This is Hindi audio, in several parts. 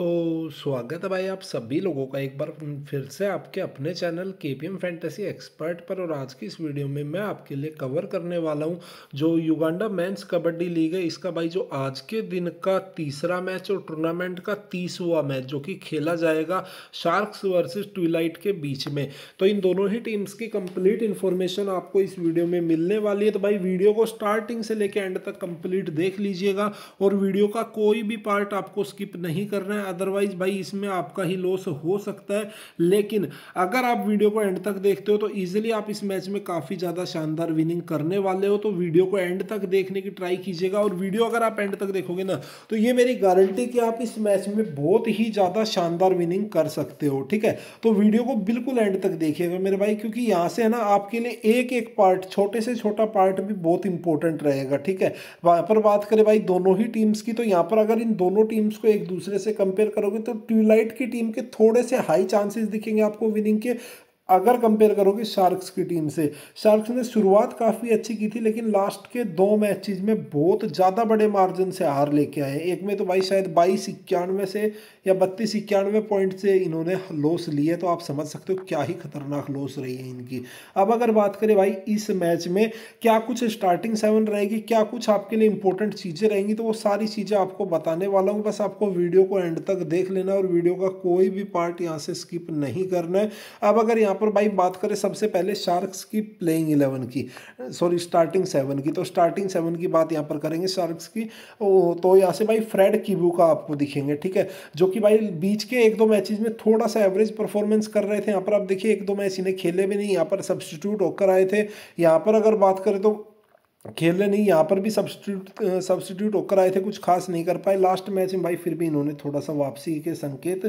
तो स्वागत है भाई आप सभी लोगों का एक बार फिर से आपके अपने चैनल के पी एम फैंटेसी एक्सपर्ट पर और आज की इस वीडियो में मैं आपके लिए कवर करने वाला हूं जो युगांडा मेंस कबड्डी लीग है इसका भाई जो आज के दिन का तीसरा मैच और टूर्नामेंट का तीसवा मैच जो कि खेला जाएगा शार्क्स वर्सेस ट्विलाइट के बीच में तो इन दोनों ही टीम्स की कंप्लीट इन्फॉर्मेशन आपको इस वीडियो में मिलने वाली है तो भाई वीडियो को स्टार्टिंग से लेकर एंड तक कम्प्लीट देख लीजिएगा और वीडियो का कोई भी पार्ट आपको स्किप नहीं करना है अदरवाइज भाई इसमें आपका ही लॉस हो सकता है लेकिन अगर आप वीडियो को एंड तक देखते हो तो ईजिली आप इस मैच में काफ़ी ज़्यादा शानदार विनिंग करने वाले हो तो वीडियो को एंड तक देखने की ट्राई कीजिएगा और वीडियो अगर आप एंड तक देखोगे ना तो ये मेरी गारंटी कि आप इस मैच में बहुत ही ज़्यादा शानदार विनिंग कर सकते हो ठीक है तो वीडियो को बिल्कुल एंड तक देखिएगा मेरे भाई क्योंकि यहाँ से है ना आपके लिए एक एक पार्ट छोटे से छोटा पार्ट भी बहुत इंपॉर्टेंट रहेगा ठीक है वहाँ पर बात करें भाई दोनों ही टीम्स की तो यहाँ पर अगर इन दोनों टीम्स को एक दूसरे से कंपेयर कंपेयर करोगे तो ट्यूलाइट की टीम के थोड़े से हाई चांसेस दिखेंगे आपको विनिंग के अगर कंपेयर करोगे शार्क्स की टीम से शार्क्स ने शुरुआत काफ़ी अच्छी की थी लेकिन लास्ट के दो मैचेज में बहुत ज़्यादा बड़े मार्जिन से हार लेके आए एक में तो भाई शायद बाईस इक्यानवे से या बत्तीस इक्यानवे पॉइंट से इन्होंने लॉस ली है तो आप समझ सकते हो क्या ही खतरनाक लॉस रही है इनकी अब अगर बात करें भाई इस मैच में क्या कुछ स्टार्टिंग सेवन रहेगी क्या कुछ आपके लिए इंपॉर्टेंट चीज़ें रहेंगी तो वो सारी चीज़ें आपको बताने वाला हूँ बस आपको वीडियो को एंड तक देख लेना और वीडियो का कोई भी पार्ट यहाँ से स्किप नहीं करना है अब अगर यहाँ पर भाई बात करें सबसे पहले शार्क्स की प्लेइंग इलेवन की सॉरी स्टार्टिंग सेवन की तो स्टार्टिंग सेवन की बात यहाँ पर करेंगे शार्क्स की तो यहाँ से भाई फ्रेड कीबू का आपको दिखेंगे ठीक है जो कि भाई बीच के एक दो मैचेज में थोड़ा सा एवरेज परफॉर्मेंस कर रहे थे यहाँ पर आप देखिए एक दो मैच इन्हें खेले भी नहीं यहाँ पर सब्सटीट्यूट होकर आए थे यहाँ पर अगर बात करें तो खेलने नहीं यहाँ पर भी सब्सटीट्यूट सब्सटीट्यूट होकर आए थे कुछ खास नहीं कर पाए लास्ट मैच में भाई फिर भी इन्होंने थोड़ा सा वापसी के संकेत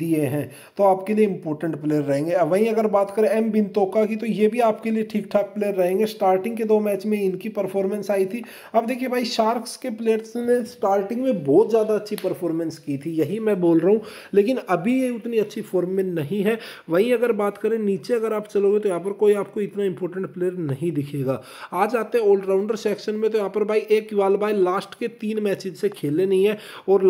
दिए हैं तो आपके लिए इंपॉर्टेंट प्लेयर रहेंगे वहीं अगर बात करें एम बिंतोका की तो ये भी आपके लिए ठीक ठाक प्लेयर रहेंगे स्टार्टिंग के दो मैच में इनकी परफॉर्मेंस आई थी अब देखिए भाई शार्क्स के प्लेयर्स ने स्टार्टिंग में बहुत ज़्यादा अच्छी परफॉर्मेंस की थी यही मैं बोल रहा हूँ लेकिन अभी ये उतनी अच्छी फॉर्म में नहीं है वहीं अगर बात करें नीचे अगर आप चलोगे तो यहाँ पर कोई आपको इतना इंपॉर्टेंट प्लेयर नहीं दिखेगा आज आते ऑलराउंड ऑलराउंडर सेक्शन में तो यहाँ पर भाई एक भाई लास्ट के तीन मैच से खेले नहीं है और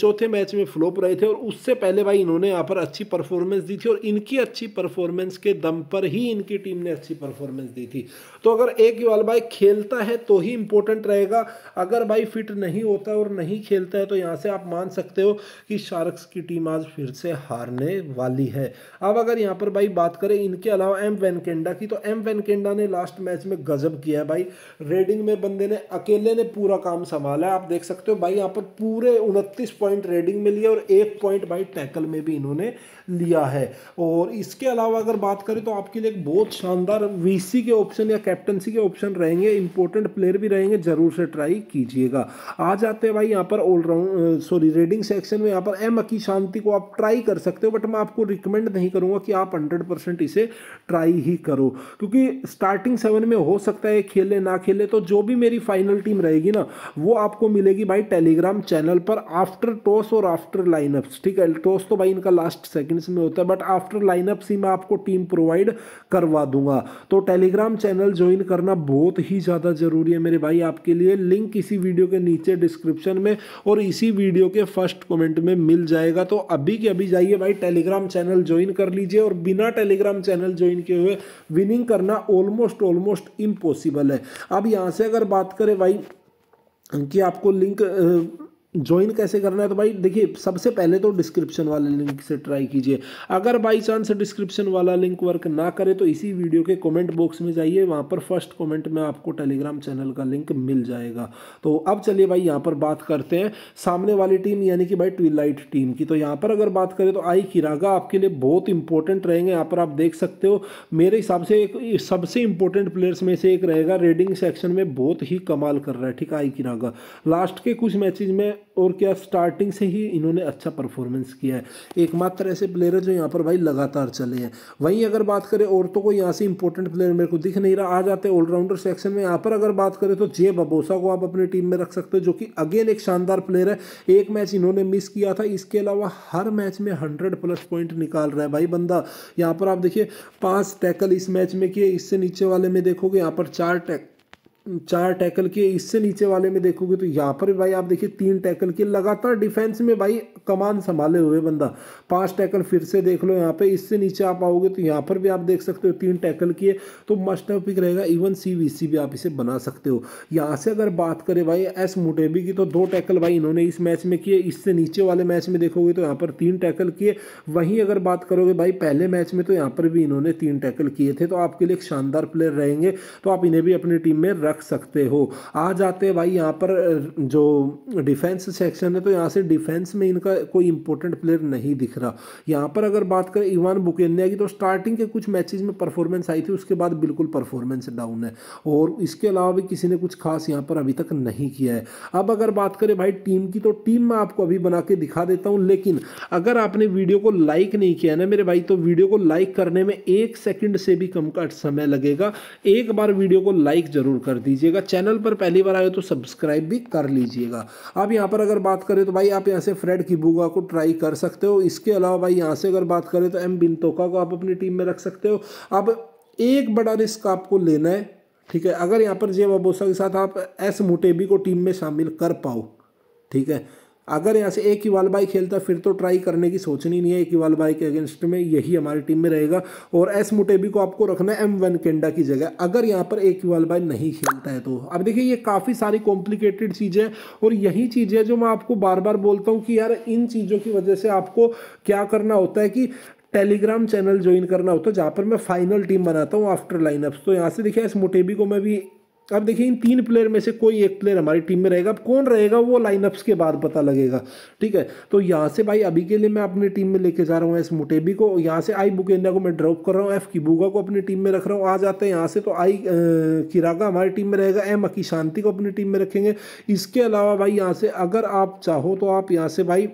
चौथे मैच में फ्लोप रहे थे और उससे पहले भाई इन्होंने यहाँ पर अच्छी परफॉर्मेंस दी थी और इनकी अच्छी परफॉर्मेंस के दम पर ही इनकी टीम ने अच्छी परफॉर्मेंस दी थी तो अगर एक भाई खेलता है तो ही इंपॉर्टेंट रहेगा अगर भाई फिट नहीं होता और नहीं खेलता है तो यहाँ से आप मान सकते हो कि शार्क्स की टीम आज फिर से हारने वाली है अब अगर यहाँ पर भाई बात करें इनके अलावा एम वेनकेंडा की तो एम वेनकेंडा ने लास्ट मैच में गजब किया है भाई रेडिंग में बंदे ने अकेले ने पूरा काम संभाला है आप देख सकते हो भाई यहाँ पर पूरे उनतीस पॉइंट रेडिंग में लिए और एक पॉइंट भाई टैकल में भी इन्होंने लिया है और इसके अलावा अगर बात करें तो आपके लिए एक बहुत शानदार वीसी के ऑप्शन या कैप्टनसी के ऑप्शन रहेंगे इंपॉर्टेंट प्लेयर भी रहेंगे ज़रूर से ट्राई कीजिएगा आ जाते हैं भाई यहाँ पर ऑलराउंड सॉरी रेडिंग सेक्शन में यहाँ पर एम अकी शांति को आप ट्राई कर सकते हो बट मैं आपको रिकमेंड नहीं करूँगा कि आप हंड्रेड इसे ट्राई ही करो क्योंकि स्टार्टिंग सेवन में हो सकता है खेले ना खेले खेले तो जो भी मेरी फाइनल टीम रहेगी ना वो आपको मिलेगी भाई टेलीग्राम चैनल पर आफ्टर टॉस और आफ्टर लाइनअप्स ठीक है टॉस तो भाई इनका लास्ट सेकंड्स में होता है बट आफ्टर लाइनअप्स ही मैं आपको टीम प्रोवाइड करवा दूंगा तो टेलीग्राम चैनल ज्वाइन करना बहुत ही ज़्यादा ज़रूरी है मेरे भाई आपके लिए लिंक इसी वीडियो के नीचे डिस्क्रिप्शन में और इसी वीडियो के फर्स्ट कमेंट में मिल जाएगा तो अभी के अभी जाइए भाई टेलीग्राम चैनल ज्वाइन कर लीजिए और बिना टेलीग्राम चैनल ज्वाइन किए हुए विनिंग करना ऑलमोस्ट ऑलमोस्ट इम्पॉसिबल है अब अब यहाँ से अगर बात करें भाई कि आपको लिंक ज्वाइन कैसे करना है तो भाई देखिए सबसे पहले तो डिस्क्रिप्शन वाले लिंक से ट्राई कीजिए अगर बाई चांस डिस्क्रिप्शन वाला लिंक वर्क ना करे तो इसी वीडियो के कमेंट बॉक्स में जाइए वहाँ पर फर्स्ट कमेंट में आपको टेलीग्राम चैनल का लिंक मिल जाएगा तो अब चलिए भाई यहाँ पर बात करते हैं सामने वाली टीम यानी कि भाई ट्विलाइट टीम की तो यहाँ पर अगर बात करें तो आई किरागा आपके लिए बहुत इंपॉर्टेंट रहेंगे यहाँ पर आप देख सकते हो मेरे हिसाब से एक सबसे इंपॉर्टेंट प्लेयर्स में से एक रहेगा रेडिंग सेक्शन में बहुत ही कमाल कर रहा है ठीक है आई किरागा लास्ट के कुछ मैचेज में और क्या स्टार्टिंग से ही इन्होंने अच्छा परफॉर्मेंस किया है एकमात्र ऐसे प्लेयर है जो यहाँ पर भाई लगातार चले हैं वहीं अगर बात करें औरतों को यहाँ से इंपॉर्टेंट प्लेयर मेरे को दिख नहीं रहा आ जाते ऑलराउंडर सेक्शन में यहाँ पर अगर बात करें तो जे बबोसा को आप अपनी टीम में रख सकते हो जो कि अगेन एक शानदार प्लेयर है एक मैच इन्होंने मिस किया था इसके अलावा हर मैच में हंड्रेड प्लस पॉइंट निकाल रहा है भाई बंदा यहाँ पर आप देखिए पाँच टैकल इस मैच में किए इससे नीचे वाले में देखोगे यहाँ पर चार टैक चार टैकल किए इससे नीचे वाले में देखोगे तो यहाँ पर भाई आप देखिए तीन टैकल किए लगातार डिफेंस में भाई कमान संभाले हुए बंदा पांच टैकल फिर से देख लो यहाँ पे इससे नीचे आप आओगे तो यहाँ पर भी आप देख सकते हो तीन टैकल किए तो मस्ट ऑफ पिक रहेगा इवन सी वी सी भी आप इसे बना सकते हो यहाँ से अगर बात करें भाई एस मुटेबी की तो दो टैकल भाई इन्होंने इस मैच में किए इससे नीचे वाले मैच में देखोगे तो यहाँ पर तीन टैकल किए वहीं अगर बात करोगे भाई पहले मैच में तो यहाँ पर भी इन्होंने तीन टैकल किए थे तो आपके लिए एक शानदार प्लेयर रहेंगे तो आप इन्हें भी अपनी टीम में रख सकते हो आ जाते हैं भाई यहाँ पर जो डिफेंस सेक्शन है तो यहाँ से डिफेंस में इनका कोई इंपॉर्टेंट प्लेयर नहीं दिख रहा यहाँ पर अगर बात करें इवान बुकेन्या की तो स्टार्टिंग के कुछ मैचेज में परफॉर्मेंस आई थी उसके बाद बिल्कुल परफॉर्मेंस डाउन है और इसके अलावा भी किसी ने कुछ खास यहाँ पर अभी तक नहीं किया है अब अगर बात करें भाई टीम की तो टीम मैं आपको अभी बना के दिखा देता हूँ लेकिन अगर आपने वीडियो को लाइक नहीं किया ना मेरे भाई तो वीडियो को लाइक करने में एक सेकंड से भी कम का समय लगेगा एक बार वीडियो को लाइक जरूर कर दीजिएगा चैनल पर पहली बार आए तो सब्सक्राइब भी कर लीजिएगा अब यहाँ पर अगर बात करें तो भाई आप यहाँ से फ्रेड की बुगा को ट्राई कर सकते हो इसके अलावा भाई यहाँ से अगर बात करें तो एम बिनतोका को आप अपनी टीम में रख सकते हो अब एक बड़ा रिस्क आपको लेना है ठीक है अगर यहाँ पर जे बाबोसा के साथ आप एस मुटेबी को टीम में शामिल कर पाओ ठीक है अगर यहाँ से एक ही वाल बाई खेलता फिर तो ट्राई करने की सोचनी नहीं है एक ही वाल बाई के अगेंस्ट में यही हमारी टीम में रहेगा और एस मुटेबी को आपको रखना है एम वन केंडा की जगह अगर यहाँ पर एक ही वाल बाई नहीं खेलता है तो अब देखिए ये काफ़ी सारी कॉम्प्लिकेटेड चीज़ें और यही चीज़ें जो मैं आपको बार बार बोलता हूँ कि यार इन चीज़ों की वजह से आपको क्या करना होता है कि टेलीग्राम चैनल ज्वाइन करना होता है जहाँ पर मैं फाइनल टीम बनाता हूँ आफ्टर लाइनअप्स तो यहाँ से देखिए एस मुटेबी को मैं भी अब देखिए इन तीन प्लेयर में से कोई एक प्लेयर हमारी टीम में रहेगा अब कौन रहेगा वो लाइनअप्स के बाद पता लगेगा ठीक है तो यहाँ से भाई अभी के लिए मैं अपनी टीम में लेके जा रहा हूँ एस मुटेबी को यहाँ से आई बुकेंदा को मैं ड्रॉप कर रहा हूँ एफ किबूगा को अपनी टीम में रख रहा हूँ आ जाते हैं यहाँ से तो आई किरागा हमारी टीम में रहेगा एम अकी शांति को अपनी टीम में रखेंगे इसके अलावा भाई यहाँ से अगर आप चाहो तो आप यहाँ से भाई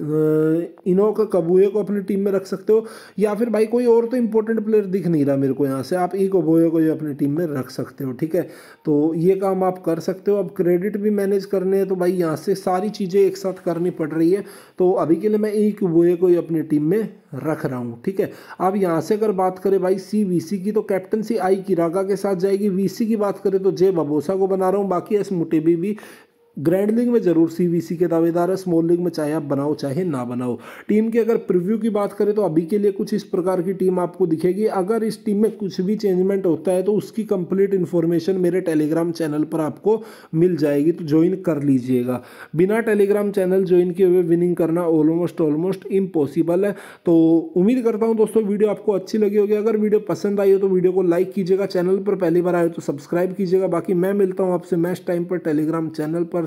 इनोक कबूए को अपनी टीम में रख सकते हो या फिर भाई कोई और तो इंपॉर्टेंट प्लेयर दिख नहीं रहा मेरे को यहाँ से आप ई कबूए को ये अपनी टीम में रख सकते हो ठीक है तो ये काम आप कर सकते हो अब क्रेडिट भी मैनेज करने हैं तो भाई यहाँ से सारी चीज़ें एक साथ करनी पड़ रही है तो अभी के लिए मैं ई कबूए को ही अपनी टीम में रख रहा हूँ ठीक है अब यहाँ से अगर बात करें भाई सी सी की तो कैप्टनसी आई किरागा के साथ जाएगी सी की बात करें तो जे बबोसा को बना रहा हूँ बाकी एस मुटेबी भी ग्रैंड लीग में जरूर सीवीसी के दावेदार है स्मॉल लीग में चाहे आप बनाओ चाहे ना बनाओ टीम की अगर प्रिव्यू की बात करें तो अभी के लिए कुछ इस प्रकार की टीम आपको दिखेगी अगर इस टीम में कुछ भी चेंजमेंट होता है तो उसकी कंप्लीट इन्फॉर्मेशन मेरे टेलीग्राम चैनल पर आपको मिल जाएगी तो ज्वाइन कर लीजिएगा बिना टेलीग्राम चैनल ज्वाइन किए हुए विनिंग करना ऑलमोस्ट ऑलमोस्ट इम्पॉसिबल है तो उम्मीद करता हूँ दोस्तों वीडियो आपको अच्छी लगी होगी अगर वीडियो पसंद आई हो तो वीडियो को लाइक कीजिएगा चैनल पर पहली बार आए तो सब्सक्राइब कीजिएगा बाकी मैं मिलता हूँ आपसे मैच टाइम पर टेलीग्राम चैनल पर